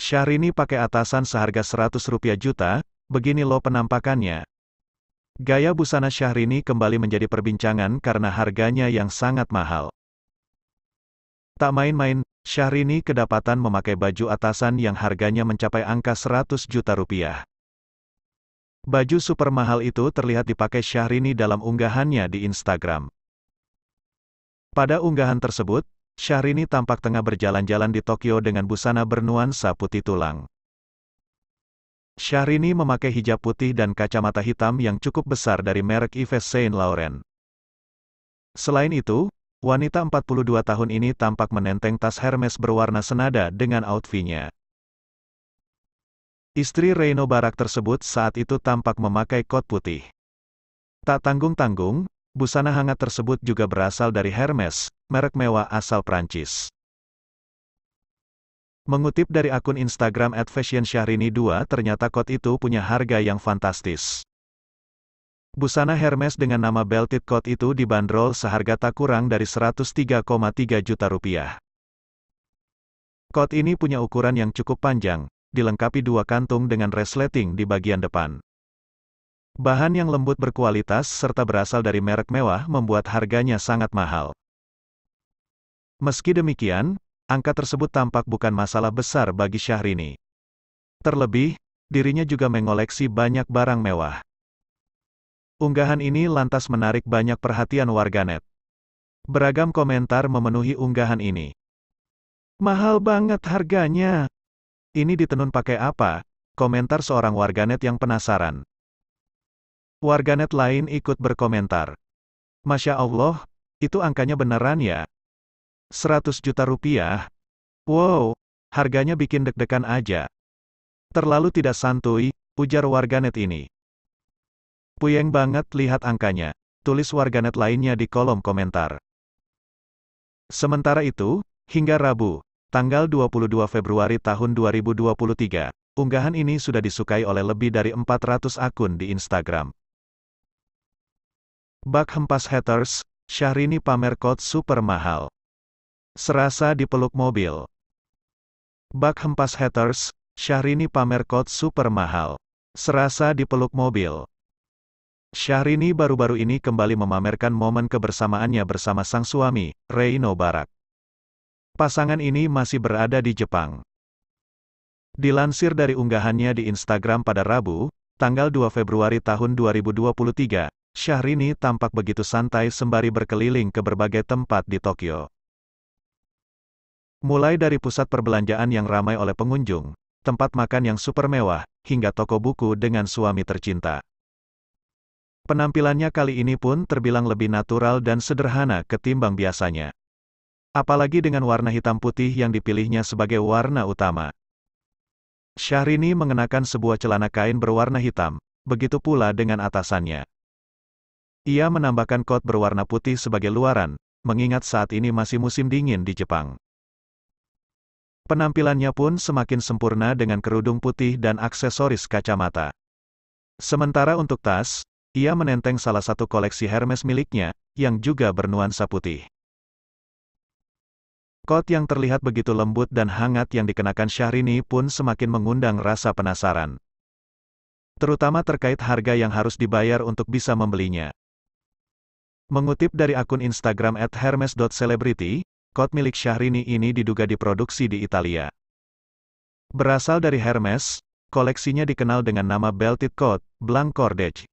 Syahrini pakai atasan seharga 100 rupiah juta, begini lo penampakannya. Gaya busana Syahrini kembali menjadi perbincangan karena harganya yang sangat mahal. Tak main-main, Syahrini kedapatan memakai baju atasan yang harganya mencapai angka 100 juta rupiah. Baju super mahal itu terlihat dipakai Syahrini dalam unggahannya di Instagram. Pada unggahan tersebut, Syahrini tampak tengah berjalan-jalan di Tokyo dengan busana bernuansa putih tulang. Syahrini memakai hijab putih dan kacamata hitam yang cukup besar dari merek Yves Saint Laurent. Selain itu, wanita 42 tahun ini tampak menenteng tas Hermes berwarna senada dengan outfitnya. Istri Reino Barak tersebut saat itu tampak memakai kot putih. Tak tanggung-tanggung, Busana hangat tersebut juga berasal dari Hermes, merek mewah asal Prancis. Mengutip dari akun Instagram @fashionsyahrini2, ternyata kot itu punya harga yang fantastis. Busana Hermes dengan nama belted coat itu dibanderol seharga tak kurang dari 103,3 juta rupiah. Coat ini punya ukuran yang cukup panjang, dilengkapi dua kantung dengan resleting di bagian depan. Bahan yang lembut berkualitas serta berasal dari merek mewah membuat harganya sangat mahal. Meski demikian, angka tersebut tampak bukan masalah besar bagi Syahrini. Terlebih, dirinya juga mengoleksi banyak barang mewah. Unggahan ini lantas menarik banyak perhatian warganet. Beragam komentar memenuhi unggahan ini. Mahal banget harganya. Ini ditenun pakai apa? Komentar seorang warganet yang penasaran. Warganet lain ikut berkomentar. Masya Allah, itu angkanya beneran ya. 100 juta rupiah. Wow, harganya bikin deg-degan aja. Terlalu tidak santuy, ujar warganet ini. Puyeng banget lihat angkanya, tulis warganet lainnya di kolom komentar. Sementara itu, hingga Rabu, tanggal 22 Februari tahun 2023, unggahan ini sudah disukai oleh lebih dari 400 akun di Instagram. Bak hempas haters, Syahrini pamer kot super mahal. Serasa dipeluk mobil. Bak hempas haters, Syahrini pamer kot super mahal. Serasa dipeluk mobil. Syahrini baru-baru ini kembali memamerkan momen kebersamaannya bersama sang suami, Reino Barak. Pasangan ini masih berada di Jepang. Dilansir dari unggahannya di Instagram pada Rabu, tanggal 2 Februari tahun 2023, Syahrini tampak begitu santai sembari berkeliling ke berbagai tempat di Tokyo. Mulai dari pusat perbelanjaan yang ramai oleh pengunjung, tempat makan yang super mewah, hingga toko buku dengan suami tercinta. Penampilannya kali ini pun terbilang lebih natural dan sederhana ketimbang biasanya. Apalagi dengan warna hitam putih yang dipilihnya sebagai warna utama. Syahrini mengenakan sebuah celana kain berwarna hitam, begitu pula dengan atasannya. Ia menambahkan kot berwarna putih sebagai luaran, mengingat saat ini masih musim dingin di Jepang. Penampilannya pun semakin sempurna dengan kerudung putih dan aksesoris kacamata. Sementara untuk tas, ia menenteng salah satu koleksi Hermes miliknya, yang juga bernuansa putih. Kot yang terlihat begitu lembut dan hangat yang dikenakan Syahrini pun semakin mengundang rasa penasaran. Terutama terkait harga yang harus dibayar untuk bisa membelinya. Mengutip dari akun Instagram at hermes.celebrity, kot milik Syahrini ini diduga diproduksi di Italia. Berasal dari Hermes, koleksinya dikenal dengan nama Belted Coat, Blanc Cordage.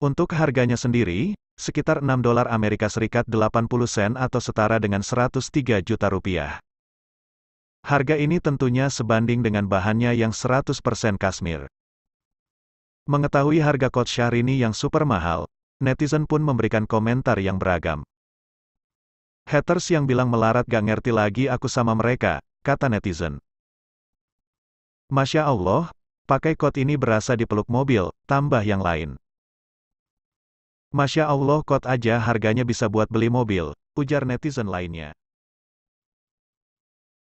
Untuk harganya sendiri, sekitar 6 dolar Amerika Serikat 80 sen atau setara dengan 103 juta rupiah. Harga ini tentunya sebanding dengan bahannya yang 100% kasmir. Mengetahui harga kot Syahrini yang super mahal, netizen pun memberikan komentar yang beragam. Haters yang bilang melarat gak ngerti lagi aku sama mereka, kata netizen. Masya Allah, pakai kot ini berasa dipeluk mobil, tambah yang lain. Masya Allah kot aja harganya bisa buat beli mobil, ujar netizen lainnya.